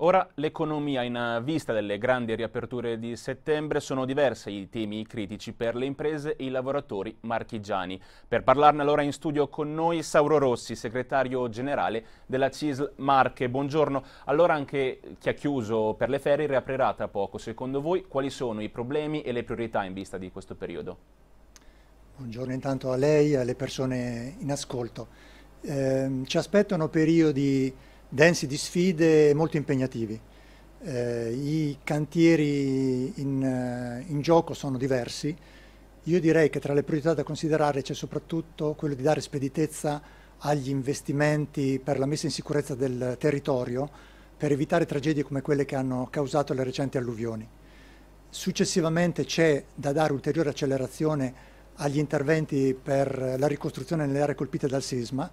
Ora l'economia in vista delle grandi riaperture di settembre sono diversi i temi critici per le imprese e i lavoratori marchigiani. Per parlarne allora in studio con noi Sauro Rossi, segretario generale della CISL Marche. Buongiorno. Allora anche chi ha chiuso per le ferie riaprirà tra poco. Secondo voi quali sono i problemi e le priorità in vista di questo periodo? Buongiorno intanto a lei e alle persone in ascolto. Eh, ci aspettano periodi densi di sfide e molto impegnativi. Eh, I cantieri in, eh, in, gioco sono diversi. Io direi che tra le priorità da considerare c'è soprattutto quello di dare speditezza agli investimenti per la messa in sicurezza del territorio per evitare tragedie come quelle che hanno causato le recenti alluvioni. Successivamente c'è da dare ulteriore accelerazione agli interventi per la ricostruzione nelle aree colpite dal sisma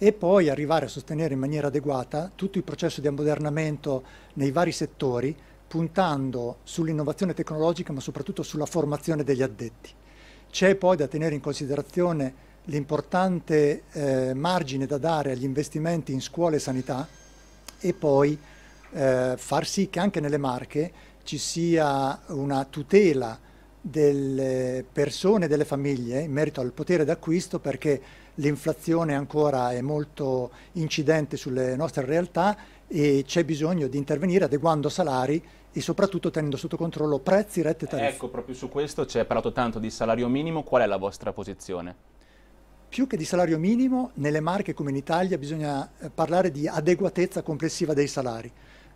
e poi arrivare a sostenere in maniera adeguata tutto il processo di ammodernamento nei vari settori, puntando sull'innovazione tecnologica ma soprattutto sulla formazione degli addetti. C'è poi da tenere in considerazione l'importante eh, margine da dare agli investimenti in scuole e sanità e poi eh, far sì che anche nelle marche ci sia una tutela delle persone delle famiglie in merito al potere d'acquisto perché l'inflazione ancora è molto incidente sulle nostre realtà e c'è bisogno di intervenire adeguando salari e soprattutto tenendo sotto controllo prezzi, rette e tariffe. Ecco, proprio su questo ci è parlato tanto di salario minimo, qual è la vostra posizione? Più che di salario minimo, nelle marche come in Italia bisogna eh, parlare di adeguatezza complessiva dei salari.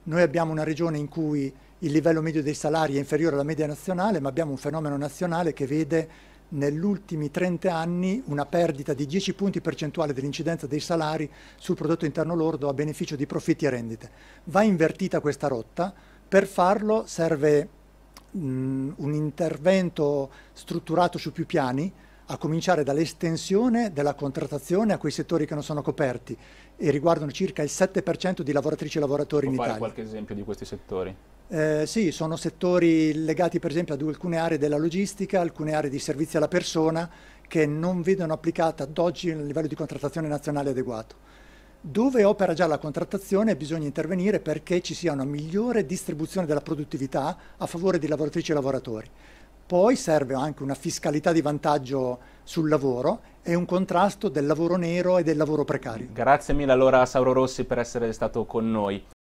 Noi abbiamo una regione in cui il livello medio dei salari è inferiore alla media nazionale, ma abbiamo un fenomeno nazionale che vede negli ultimi 30 anni una perdita di 10 punti percentuali dell'incidenza dei salari sul prodotto interno lordo a beneficio di profitti e rendite. Va invertita questa rotta, per farlo serve mh, un intervento strutturato su più piani, a cominciare dall'estensione della contrattazione a quei settori che non sono coperti e riguardano circa il 7% di lavoratrici e lavoratori Può in Italia. qualche esempio di questi settori? Eh, sì, sono settori legati per esempio ad alcune aree della logistica, alcune aree di servizi alla persona che non vedono applicata ad oggi un livello di contrattazione nazionale adeguato. Dove opera già la contrattazione bisogna intervenire perché ci sia una migliore distribuzione della produttività a favore di lavoratrici e lavoratori. Poi serve anche una fiscalità di vantaggio sul lavoro e un contrasto del lavoro nero e del lavoro precario. Grazie mille allora Sauro Rossi per essere stato con noi.